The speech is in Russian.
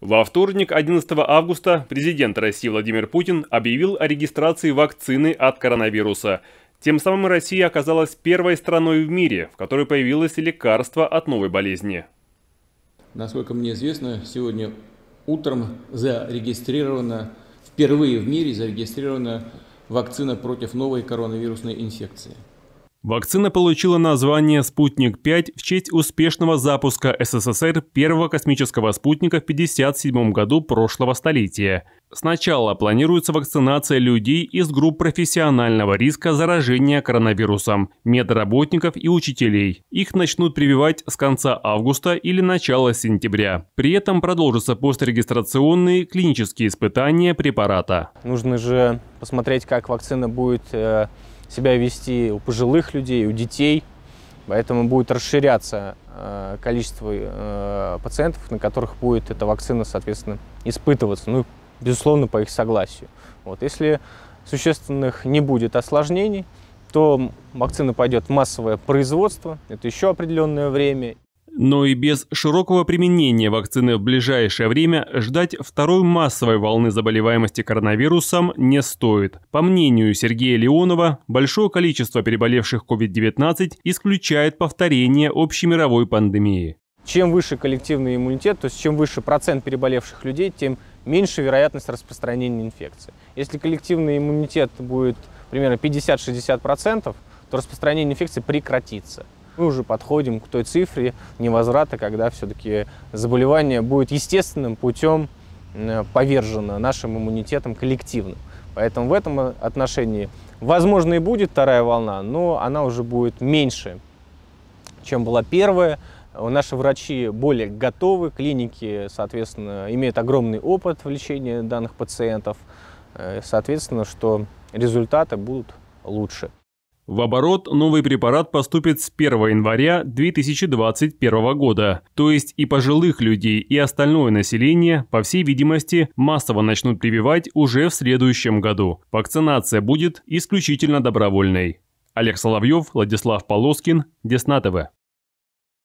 Во вторник, 11 августа, президент России Владимир Путин объявил о регистрации вакцины от коронавируса. Тем самым Россия оказалась первой страной в мире, в которой появилось лекарство от новой болезни. Насколько мне известно, сегодня утром зарегистрирована, впервые в мире зарегистрирована вакцина против новой коронавирусной инфекции. Вакцина получила название «Спутник-5» в честь успешного запуска СССР первого космического спутника в 1957 году прошлого столетия. Сначала планируется вакцинация людей из групп профессионального риска заражения коронавирусом, медработников и учителей. Их начнут прививать с конца августа или начала сентября. При этом продолжатся пострегистрационные клинические испытания препарата. Нужно же посмотреть, как вакцина будет э, себя вести у пожилых людей, у детей. Поэтому будет расширяться э, количество э, пациентов, на которых будет эта вакцина, соответственно, испытываться. Ну, безусловно, по их согласию. Вот. Если существенных не будет осложнений, то вакцина пойдет в массовое производство, это еще определенное время. Но и без широкого применения вакцины в ближайшее время ждать второй массовой волны заболеваемости коронавирусом не стоит. По мнению Сергея Леонова, большое количество переболевших COVID-19 исключает повторение общемировой пандемии. Чем выше коллективный иммунитет, то есть чем выше процент переболевших людей, тем меньше вероятность распространения инфекции. Если коллективный иммунитет будет примерно 50-60%, то распространение инфекции прекратится. Мы уже подходим к той цифре невозврата, когда все-таки заболевание будет естественным путем повержено нашим иммунитетом коллективным. Поэтому в этом отношении, возможно, и будет вторая волна, но она уже будет меньше, чем была первая. Наши врачи более готовы, клиники, соответственно, имеют огромный опыт в лечении данных пациентов, э, соответственно, что результаты будут лучше. В оборот новый препарат поступит с 1 января 2021 года, то есть и пожилых людей, и остальное население, по всей видимости, массово начнут прививать уже в следующем году. Вакцинация будет исключительно добровольной. Олег Соловьев, Владислав Полоскин, Десна ТВ.